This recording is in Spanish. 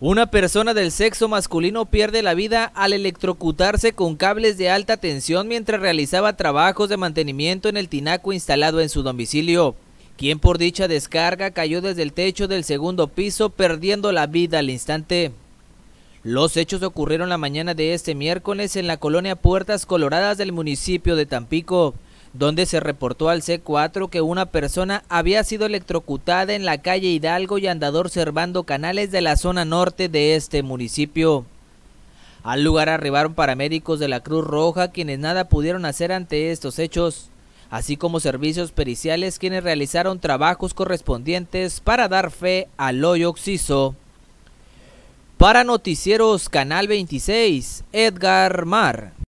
Una persona del sexo masculino pierde la vida al electrocutarse con cables de alta tensión mientras realizaba trabajos de mantenimiento en el tinaco instalado en su domicilio, quien por dicha descarga cayó desde el techo del segundo piso perdiendo la vida al instante. Los hechos ocurrieron la mañana de este miércoles en la colonia Puertas Coloradas del municipio de Tampico donde se reportó al C4 que una persona había sido electrocutada en la calle Hidalgo y Andador Servando Canales de la zona norte de este municipio. Al lugar arribaron paramédicos de la Cruz Roja quienes nada pudieron hacer ante estos hechos, así como servicios periciales quienes realizaron trabajos correspondientes para dar fe al hoyo oxiso. Para Noticieros Canal 26, Edgar Mar.